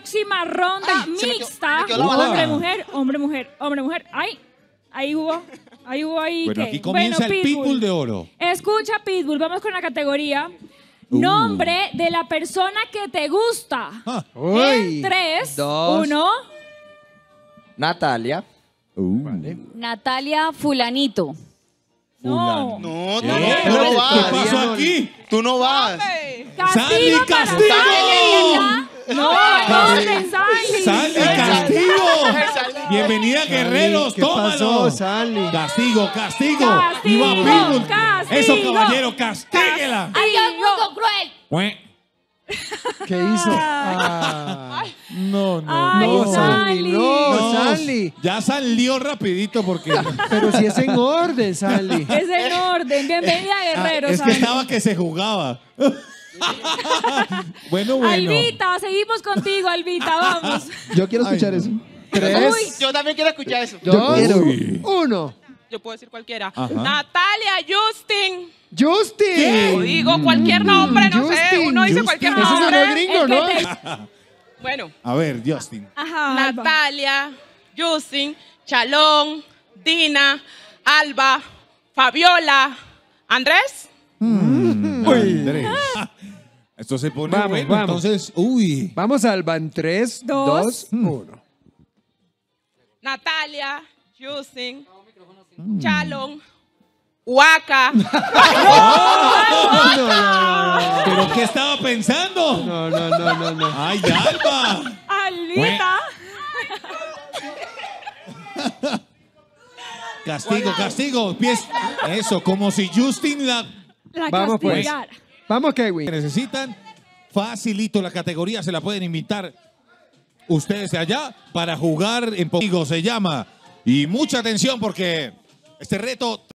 próxima ronda ah, mixta. hombre, mujer, hombre, mujer, hombre, mujer. Ay, ahí hubo. Ahí hubo ahí. Bueno, aquí comienza el Pitbull. de oro. Escucha, Pitbull, vamos con la categoría. Uh. Nombre de la persona que te gusta. Ah. Tres. En 3, Natalia. Uh. Natalia Fulanito. No, no, no, no, tú no vas. ¿Qué aquí? Tú no vas. Sandy Castigo. No, no, de Sandy. Castigo. Bienvenida, guerreros. ¿Qué pasó, Castigo, castigo. Castigo, Eso, caballero, castíguela. ¡Ay, qué mundo cruel! ¿Qué hizo? Ah, no, no, no, Ay, no, no, Sally. Ya salió rapidito porque... Pero si es en orden, Sally. Es en orden. Bienvenida, ah, guerreros. es que estaba que se jugaba. bueno, bueno. Albita, seguimos contigo, Albita, vamos. Yo quiero escuchar eso. ¿Tres? Yo también quiero escuchar eso. Yo Dos, quiero. Uno. Yo puedo decir cualquiera. Natalia, Justin. Justin. digo cualquier nombre, no sé. Uno dice cualquier nombre. Eso es gringo, ¿no? bueno. A ver, Justin. Natalia, Justin, Chalón, Dina, Alba, Fabiola, Andrés. Uy. Mm. Mm. Andrés. Ah. Esto se pone vamos, bueno. vamos. Entonces, uy. Vamos al van 3, Dos. 2, 1. Mm. Natalia, Justin, mm. Chalon, Huaca. ¿Pero qué estaba pensando? No, no, no, no. no. ¡Ay, Alba! ¡Alita! castigo, castigo. Pies. Eso, como si Justin la. la Vamos, pues. Vamos, Kevin. Necesitan facilito la categoría, se la pueden invitar ustedes allá para jugar en Poco. Se llama. Y mucha atención porque este reto...